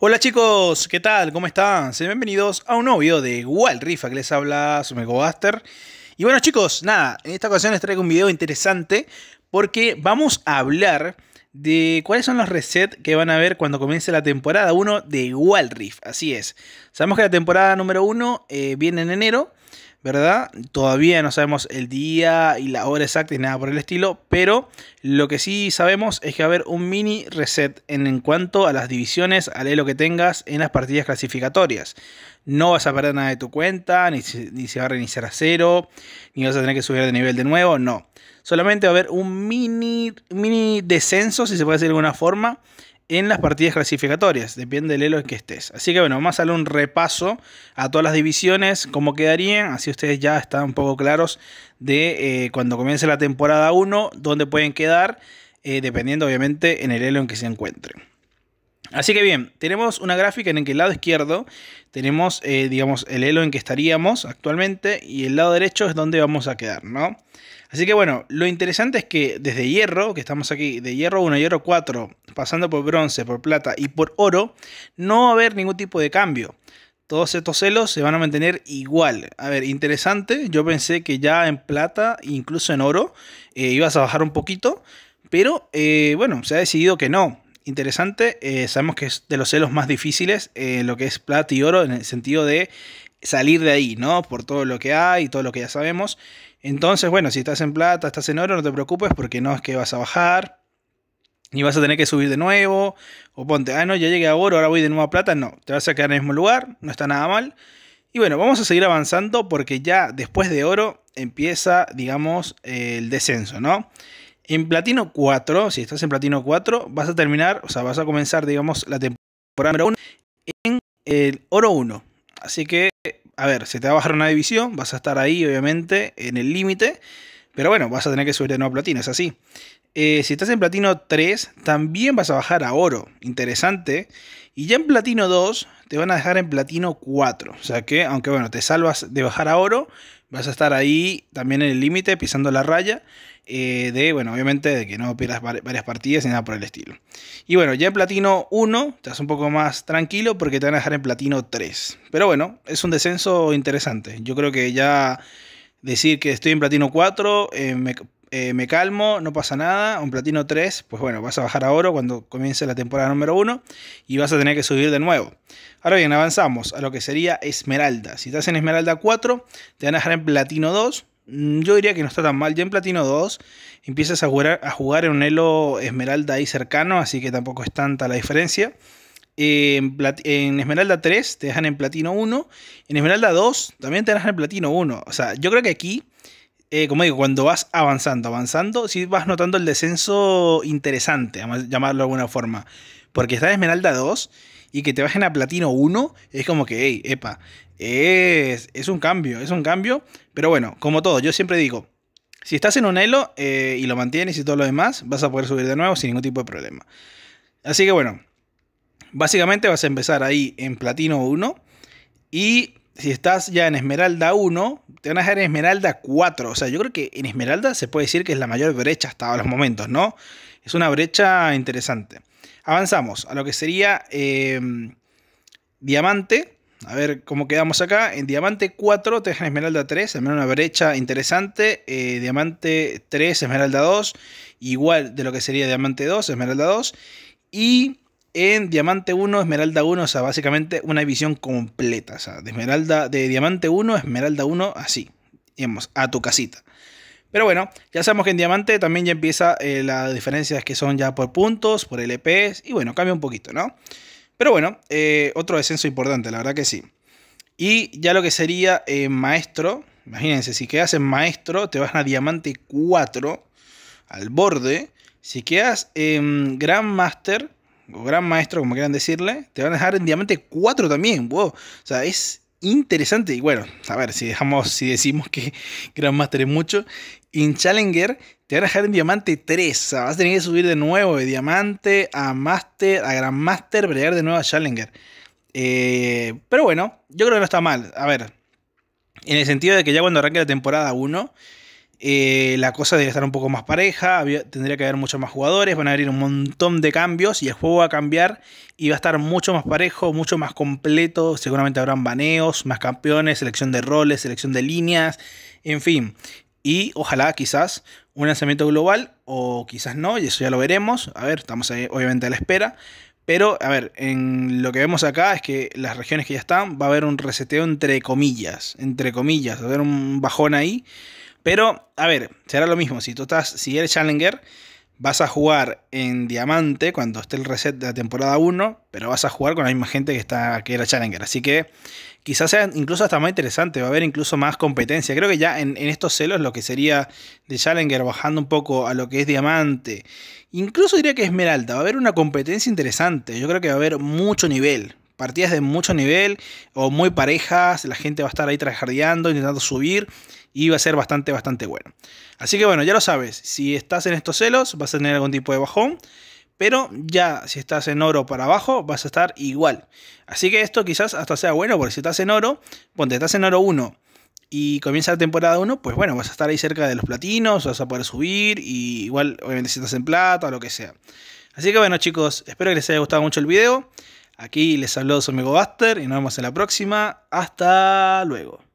Hola chicos, ¿qué tal? ¿Cómo están? Bienvenidos a un nuevo video de Wild Rift, que les habla Sumegobaster. Y bueno chicos, nada, en esta ocasión les traigo un video interesante porque vamos a hablar de cuáles son los resets que van a ver cuando comience la temporada 1 de Wild Rift, así es. Sabemos que la temporada número 1 eh, viene en enero, ¿verdad? Todavía no sabemos el día y la hora exacta y nada por el estilo, pero lo que sí sabemos es que va a haber un mini reset en, cuanto a las divisiones, al lo que tengas en las partidas clasificatorias. No vas a perder nada de tu cuenta, ni ni se va a reiniciar a cero, ni vas a tener que subir de nivel de nuevo, no. Solamente va a haber un mini, mini descenso, si se puede decir de alguna forma, en las partidas clasificatorias, depende del elo en que estés. Así que bueno, vamos a un repaso a todas las divisiones, cómo quedarían, así ustedes ya están un poco claros de eh, cuando comience la temporada 1, dónde pueden quedar, eh, dependiendo obviamente en el elo en que se encuentren. Así que bien, tenemos una gráfica en el que el lado izquierdo tenemos, eh, digamos, el elo en que estaríamos actualmente y el lado derecho es donde vamos a quedar, ¿no? Así que bueno, lo interesante es que desde hierro, que estamos aquí, de hierro 1, hierro 4, pasando por bronce, por plata y por oro, no va a haber ningún tipo de cambio. Todos estos elos se van a mantener igual. A ver, interesante, yo pensé que ya en plata, incluso en oro, eh, ibas a bajar un poquito, pero eh, bueno, se ha decidido que no interesante. Eh, sabemos que es de los celos más difíciles, eh, lo que es plata y oro, en el sentido de salir de ahí, ¿no? Por todo lo que hay y todo lo que ya sabemos. Entonces, bueno, si estás en plata, estás en oro, no te preocupes porque no es que vas a bajar. Ni vas a tener que subir de nuevo. O ponte, ah, no, ya llegué a oro, ahora voy de nuevo a plata. No, te vas a quedar en el mismo lugar, no está nada mal. Y bueno, vamos a seguir avanzando porque ya después de oro empieza, digamos, el descenso, ¿no? En Platino 4, si estás en Platino 4, vas a terminar, o sea, vas a comenzar, digamos, la temporada número 1 en el Oro 1. Así que, a ver, se te va a bajar una división, vas a estar ahí, obviamente, en el límite. Pero bueno, vas a tener que subir de nuevo a platino, es así. Eh, si estás en platino 3, también vas a bajar a oro. Interesante. Y ya en platino 2, te van a dejar en platino 4. O sea que, aunque bueno, te salvas de bajar a oro, Vas a estar ahí también en el límite, pisando la raya. Eh, de, bueno, obviamente, de que no pierdas varias partidas ni nada por el estilo. Y bueno, ya en platino 1 estás un poco más tranquilo porque te van a dejar en platino 3. Pero bueno, es un descenso interesante. Yo creo que ya decir que estoy en platino 4 eh, me eh, me calmo, no pasa nada, un platino 3, pues bueno, vas a bajar a oro cuando comience la temporada número 1 y vas a tener que subir de nuevo. Ahora bien, avanzamos a lo que sería esmeralda. Si estás en esmeralda 4, te van a dejar en platino 2. Mm, yo diría que no está tan mal, ya en platino 2 empiezas a jugar, a jugar en un elo esmeralda ahí cercano, así que tampoco es tanta la diferencia. Eh, en, en, Esmeralda 3 te dejan en Platino 1. En Esmeralda 2 también te dejan en Platino 1. O sea, yo creo que aquí eh, como digo, cuando vas avanzando, avanzando, sí vas notando el descenso interesante, a llamarlo de alguna forma. Porque estás en Esmeralda 2 y que te bajen a Platino 1, es como que, hey, epa, es, es un cambio, es un cambio. Pero bueno, como todo, yo siempre digo, si estás en un elo eh, y lo mantienes y todo lo demás, vas a poder subir de nuevo sin ningún tipo de problema. Así que bueno, básicamente vas a empezar ahí en Platino 1 y si estás ya en Esmeralda 1, te van a dejar en Esmeralda 4. O sea, yo creo que en Esmeralda se puede decir que es la mayor brecha hasta los momentos, ¿no? Es una brecha interesante. Avanzamos a lo que sería em, Diamante. A ver cómo quedamos acá. En Diamante 4 te dejan Esmeralda 3, también una brecha interesante. Eh, diamante 3, Esmeralda 2, igual de lo que sería Diamante 2, Esmeralda 2. Y en Diamante 1, Esmeralda 1, o sea, básicamente una visión completa, o sea, de Esmeralda, de Diamante 1, Esmeralda 1, así, digamos, a tu casita. Pero bueno, ya sabemos que en Diamante también ya empieza eh, las diferencias que son ya por puntos, por LPs, y bueno, cambia un poquito, ¿no? Pero bueno, eh, otro descenso importante, la verdad que sí. Y ya lo que sería en eh, maestro, imagínense, si quedas en maestro, te vas a Diamante 4, al borde. Si quedas en Grandmaster... Master, o gran maestro, como quieran decirle, te van a dejar en diamante 4 también, wow. O sea, es interesante. Y bueno, a ver, si dejamos, si decimos que gran Master es mucho, en Challenger te van a dejar en diamante 3. O sea, vas a tener que subir de nuevo de diamante a Master, a gran Master, para llegar de nuevo a Challenger. Eh, pero bueno, yo creo que no está mal. A ver, en el sentido de que ya cuando arranque la temporada 1 eh, la cosa debe estar un poco más pareja, tendría que haber muchos más jugadores, van a haber un montón de cambios y el juego va a cambiar y va a estar mucho más parejo, mucho más completo, seguramente habrán baneos, más campeones, selección de roles, selección de líneas, en fin. Y ojalá quizás un lanzamiento global o quizás no, y eso ya lo veremos, a ver, estamos ahí, eh, obviamente a la espera. Pero, a ver, en lo que vemos acá es que las regiones que ya están, va a haber un reseteo entre comillas, entre comillas, va a haber un bajón ahí pero, a ver, será lo mismo. Si tú estás, si eres Challenger, vas a jugar en diamante cuando esté el reset de la temporada 1, pero vas a jugar con la misma gente que, está, que era Challenger. Así que quizás sea incluso hasta más interesante, va a haber incluso más competencia. Creo que ya en, estos celos lo que sería de Challenger bajando un poco a lo que es diamante, incluso diría que esmeralda, va a haber una competencia interesante. Yo creo que va a haber mucho nivel. Partidas de mucho nivel o muy parejas, la gente va a estar ahí trajardeando, intentando subir y va a ser bastante, bastante bueno. Así que bueno, ya lo sabes, si estás en estos celos vas a tener algún tipo de bajón, pero ya si estás en oro para abajo vas a estar igual. Así que esto quizás hasta sea bueno, porque si estás en oro, ponte, estás en oro 1 y comienza la temporada 1, pues bueno, vas a estar ahí cerca de los platinos, vas a poder subir, y igual obviamente si estás en plata o lo que sea. Así que bueno chicos, espero que les haya gustado mucho el video. Aquí les habló su amigo Buster y nos vemos en la próxima. Hasta luego.